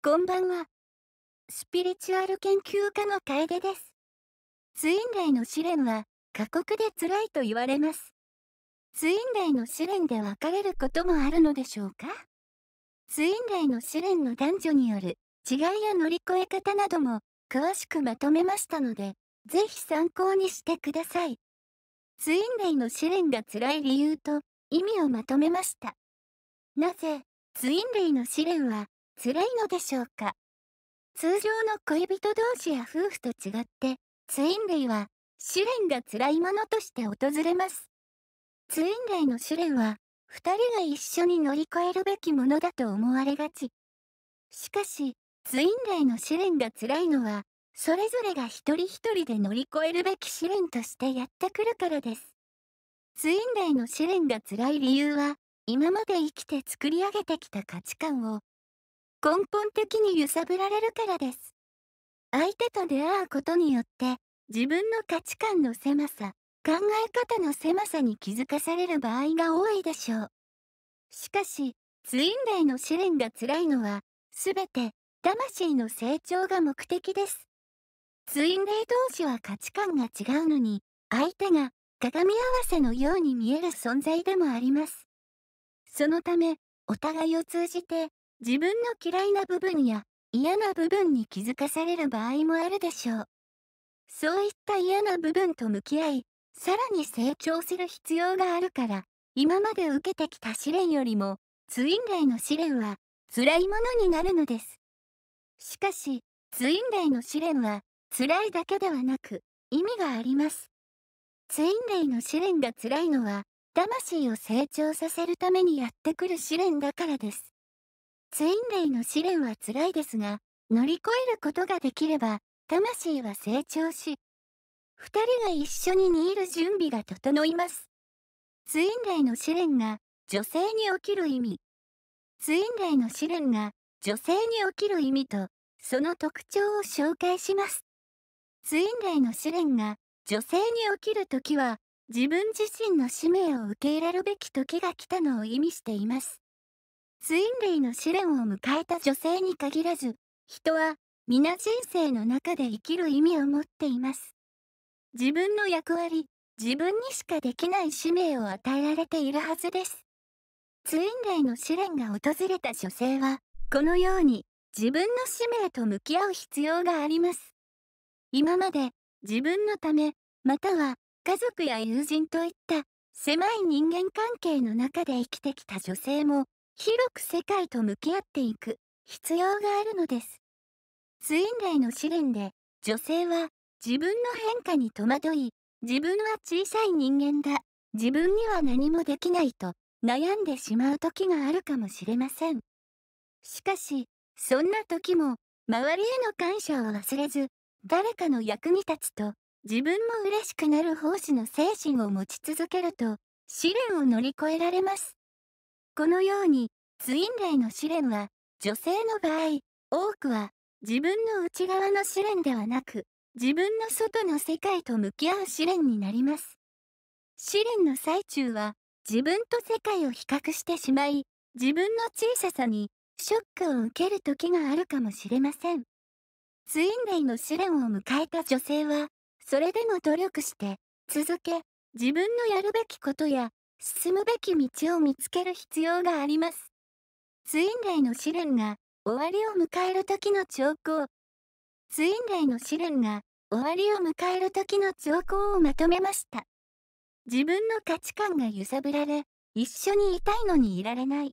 こんばんは。スピリチュアル研究家の楓です。ツインレイの試練は過酷で辛いと言われます。ツインレイの試練で別れることもあるのでしょうかツインレイの試練の男女による違いや乗り越え方なども詳しくまとめましたので、ぜひ参考にしてください。ツインレイの試練が辛い理由と意味をまとめました。なぜ、ツインレイの試練は辛いのでしょうか通常の恋人同士や夫婦と違って、ツインレイは試練が辛いものとして訪れます。ツインレイの試練は、二人が一緒に乗り越えるべきものだと思われがち。しかし、ツインレイの試練が辛いのは、それぞれが一人一人で乗り越えるべき試練としてやってくるからです。ツインレイの試練が辛い理由は、今まで生きて作り上げてきた価値観を根本的に揺さぶられるからです。相手と出会うことによって自分の価値観の狭さ、考え方の狭さに気づかされる場合が多いでしょう。しかし、ツインレイの試練が辛いのは、すべて魂の成長が目的です。ツインレイ同士は価値観が違うのに、相手が鏡合わせのように見える存在でもあります。そのため、お互いを通じて自分の嫌いな部分や嫌な部分に気づかされる場合もあるでしょう。そういった嫌な部分と向き合い、さらに成長する必要があるから、今まで受けてきた試練よりも、ツインレイの試練は辛いものになるのです。しかし、ツインレイの試練は辛いだけではなく意味があります。ツインレイの試練が辛いのは、魂を成長させるためにやってくる試練だからです。ツインレイの試練は辛いですが、乗り越えることができれば、魂は成長し、二人が一緒に煮る準備が整います。ツインレイの試練が女性に起きる意味。ツインレイの試練が女性に起きる意味と、その特徴を紹介します。ツインレイの試練が女性に起きるときは、自分自身の使命を受け入れるべき時が来たのを意味しています。ツインレイの試練を迎えた女性に限らず、人は皆人生の中で生きる意味を持っています。自分の役割、自分にしかできない使命を与えられているはずです。ツインレイの試練が訪れた女性は、このように自分の使命と向き合う必要があります。今まで自分のため、または家族や友人といった狭い人間関係の中で生きてきた女性も広く世界と向き合っていく必要があるのです。ツインレイの試練で、女性は自分の変化に戸惑い、自分は小さい人間だ、自分には何もできないと悩んでしまう時があるかもしれません。しかし、そんな時も、周りへの感謝を忘れず、誰かの役に立つと、自分も嬉しくなる奉仕の精神を持ち続けると、試練を乗り越えられます。このように、ツインレイの試練は、女性の場合、多くは、自分の内側の試練ではなく、自分の外の世界と向き合う試練になります。試練の最中は、自分と世界を比較してしまい、自分の小ささに、ショックを受ける時があるかもしれません。ツインレイの試練を迎えた女性は、それでも努力して、続け、自分のやるべきことや、進むべき道を見つける必要があります。ツインレイの試練が終わりを迎える時の兆候。ツインレイの試練が終わりを迎える時の兆候をまとめました。自分の価値観が揺さぶられ、一緒にいたいのにいられない。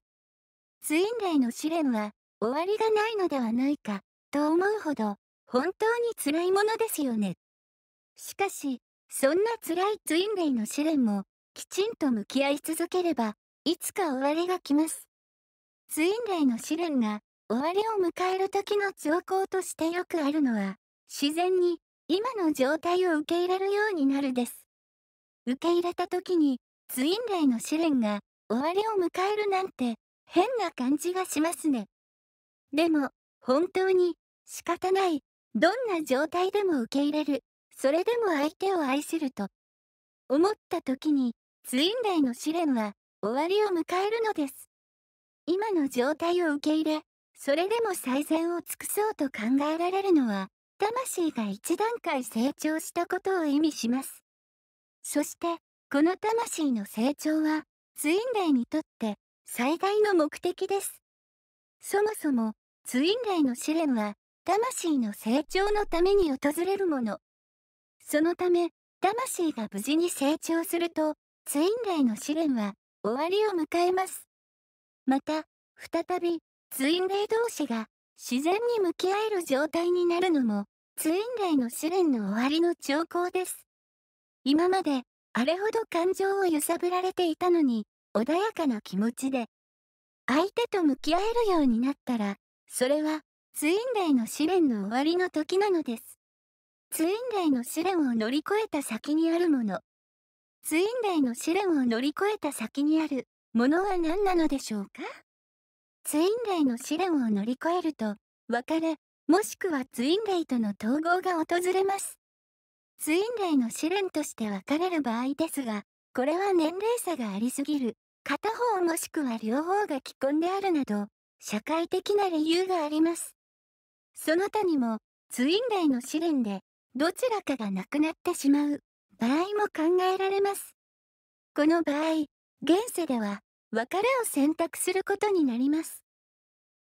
ツインレイの試練は終わりがないのではないかと思うほど本当に辛いものですよね。しかし、そんな辛いツインレイの試練もきちんと向き合い続ければ、いつか終わりが来ます。ツインレイの試練が終わりを迎える時の兆候としてよくあるのは、自然に今の状態を受け入れるようになるです。受け入れた時に、ツインレイの試練が終わりを迎えるなんて変な感じがしますね。でも、本当に仕方ない、どんな状態でも受け入れる、それでも相手を愛すると。思った時に、ツインレイの試練は終わりを迎えるのです。今の状態を受け入れ、それでも最善を尽くそうと考えられるのは、魂が一段階成長したことを意味します。そして、この魂の成長は、ツインレイにとって最大の目的です。そもそも、ツインレイの試練は、魂の成長のために訪れるもの。そのため、魂が無事に成長すると、ツインレイの試練は終わりを迎えます。また、再び、ツインレイ同士が自然に向き合える状態になるのも、ツインレイの試練の終わりの兆候です。今まで、あれほど感情を揺さぶられていたのに、穏やかな気持ちで、相手と向き合えるようになったら、それは、ツインレイの試練の終わりの時なのです。ツインレイの試練を乗り越えた先にあるもの。ツインレイの試練を乗り越えた先にあるものは何なのでしょうかツインレイの試練を乗り越えると、別れ、もしくはツインレイとの統合が訪れます。ツインレイの試練として別れる場合ですが、これは年齢差がありすぎる、片方もしくは両方が既婚であるなど、社会的な理由があります。その他にも、ツインレイの試練で、どちらかがなくなってしまう、場合も考えられます。この場合、現世では別れを選択することになります。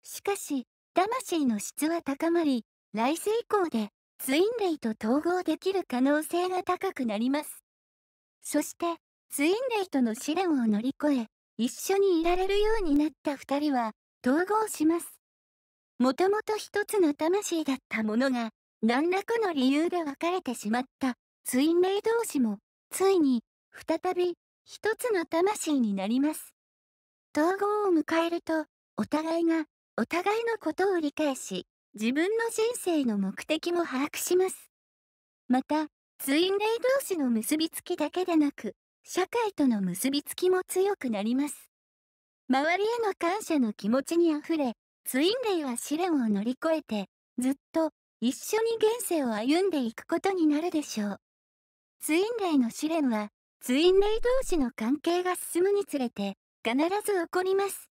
しかし、魂の質は高まり、来世以降でツインレイと統合できる可能性が高くなります。そして、ツインレイとの試練を乗り越え、一緒にいられるようになった2人は統合します。もともと一つの魂だったものが、何らかの理由で別れてしまったツインレイ同士も、ついに、再び、一つの魂になります。統合を迎えると、お互いが、お互いのことを理解し、自分の人生の目的も把握します。また、ツインレイ同士の結びつきだけでなく、社会との結びつきも強くなります。周りへの感謝の気持ちにあふれ、ツインレイは試練を乗り越えて、ずっと一緒に現世を歩んでいくことになるでしょう。ツインレイの試練は、ツインレイ同士の関係が進むにつれて、必ず起こります。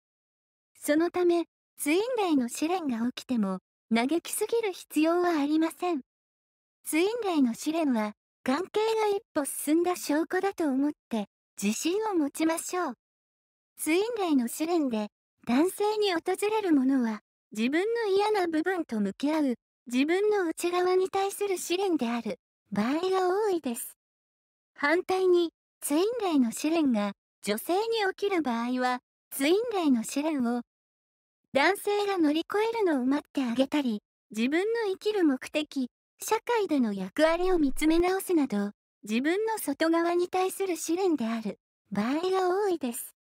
そのため、ツインレイの試練が起きても、嘆きすぎる必要はありません。ツインレイの試練は、関係が一歩進んだ証拠だと思って、自信を持ちましょう。ツインレイの試練で、男性に訪れるものは、自分の嫌な部分と向き合う、自分の内側に対する試練である場合が多いです。反対に、ツインレイの試練が女性に起きる場合は、ツインレイの試練を男性が乗り越えるのを待ってあげたり、自分の生きる目的、社会での役割を見つめ直すなど、自分の外側に対する試練である場合が多いです。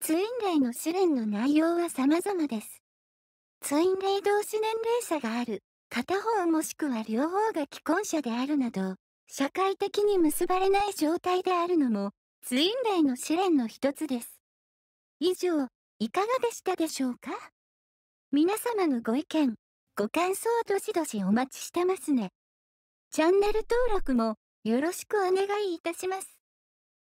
ツインレイの試練の内容は様々です。ツインレイ同士年齢差がある、片方もしくは両方が既婚者であるなど、社会的に結ばれない状態であるのもツインレイの試練の一つです。以上、いかがでしたでしょうか皆様のご意見、ご感想をどしどしお待ちしてますね。チャンネル登録もよろしくお願いいたします。